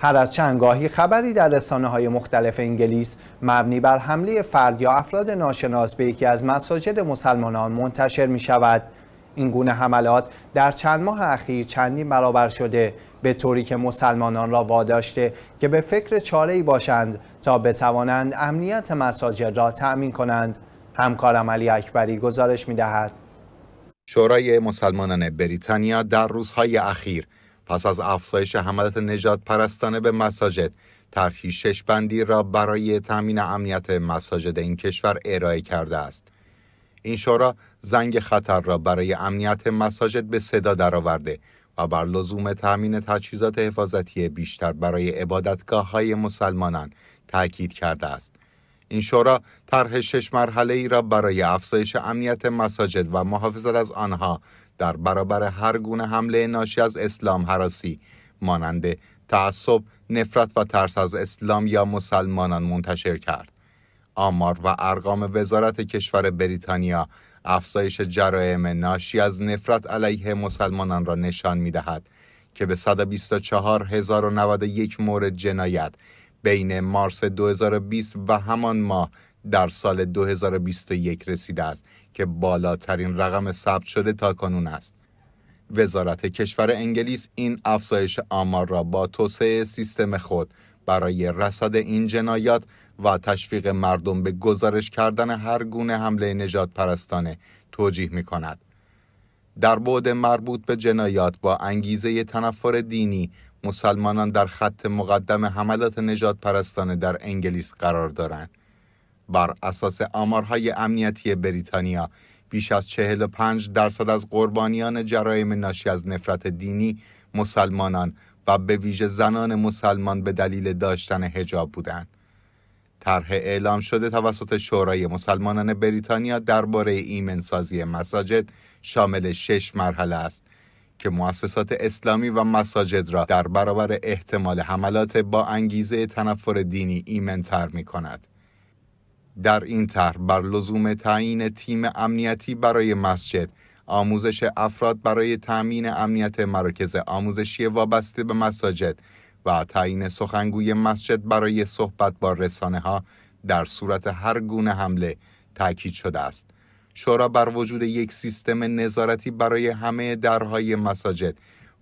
هر از چندگاهی خبری در رسانه های مختلف انگلیس مبنی بر حمله فرد یا افراد ناشناس به یکی از مساجد مسلمانان منتشر می شود. این گونه حملات در چند ماه اخیر چندین برابر شده به طوری که مسلمانان را واداشته که به فکر چاره ای باشند تا بتوانند امنیت مساجد را تأمین کنند. همکارم علی اکبری گزارش می دهد. شورای مسلمانان بریتانیا در روزهای اخیر پس از افزایش حملات نجات پرستانه به مساجد طرحی شش بندی را برای تامین امنیت مساجد این کشور ارائه کرده است این شورا زنگ خطر را برای امنیت مساجد به صدا درآورده و بر لزوم تامین تجهیزات حفاظتی بیشتر برای عبادتگاه های مسلمانان تاکید کرده است این شورا طرح شش مرحله ای را برای افزایش امنیت مساجد و محافظت از آنها در برابر هر گونه حمله ناشی از اسلام حراسی مانند تعصب، نفرت و ترس از اسلام یا مسلمانان منتشر کرد. آمار و ارقام وزارت کشور بریتانیا افزایش جرائم ناشی از نفرت علیه مسلمانان را نشان می دهد که به 124091 مورد جنایت بین مارس 2020 و همان ماه در سال 2021 رسیده است که بالاترین رقم ثبت شده تا کنون است. وزارت کشور انگلیس این افزایش آمار را با توسعه سیستم خود برای رصد این جنایات و تشویق مردم به گزارش کردن هر گونه حمله نجات پرستانه توجیه می کند. در بعد مربوط به جنایات با انگیزه تنفر دینی مسلمانان در خط مقدم حملات نجات پرستانه در انگلیس قرار دارند. بر اساس آمارهای امنیتی بریتانیا بیش از 45 درصد از قربانیان جرایم ناشی از نفرت دینی مسلمانان و به ویژه زنان مسلمان به دلیل داشتن هجاب بودند. طرح اعلام شده توسط شورای مسلمانان بریتانیا درباره ایمنسازی مساجد شامل شش مرحله است که مؤسسات اسلامی و مساجد را در برابر احتمال حملات با انگیزه تنفر دینی تر می کند. در این طرح بر لزوم تعیین تیم امنیتی برای مسجد آموزش افراد برای تأمین امنیت مراکز آموزشی وابسته به مساجد و تعیین سخنگوی مسجد برای صحبت با رسانه ها در صورت هر گونه حمله تاکید شده است شورا بر وجود یک سیستم نظارتی برای همه درهای مساجد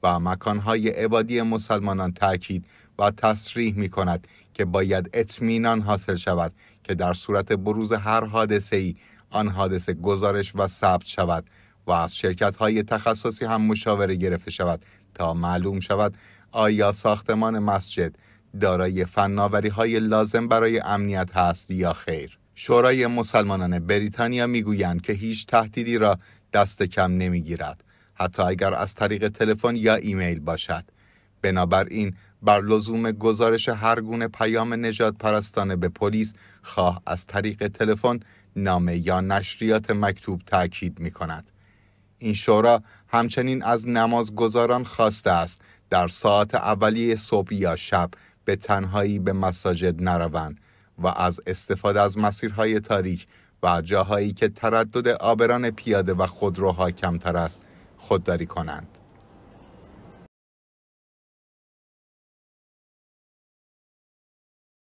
و مکانهای عبادی مسلمانان تاکید و تصریح می کند که باید اطمینان حاصل شود که در صورت بروز هر حادثه ای آن حادثه گزارش و ثبت شود و از شرکت های تخصصی هم مشاوره گرفته شود تا معلوم شود آیا ساختمان مسجد دارای فناوری های لازم برای امنیت هست یا خیر. شورای مسلمانان بریتانیا میگویند که هیچ تهدیدی را دست کم نمیگیرد حتی اگر از طریق تلفن یا ایمیل باشد بنابراین بر لزوم گزارش هر گونه پیام نجات پرستانه به پلیس خواه از طریق تلفن نامه یا نشریات مکتوب تاکید می کند. این شورا همچنین از نمازگزاران خواسته است در ساعت اولیه صبح یا شب به تنهایی به مساجد نروند و از استفاده از مسیرهای تاریک و جاهایی که تردد آبران پیاده و خودروها کمتر است خودداری کنند.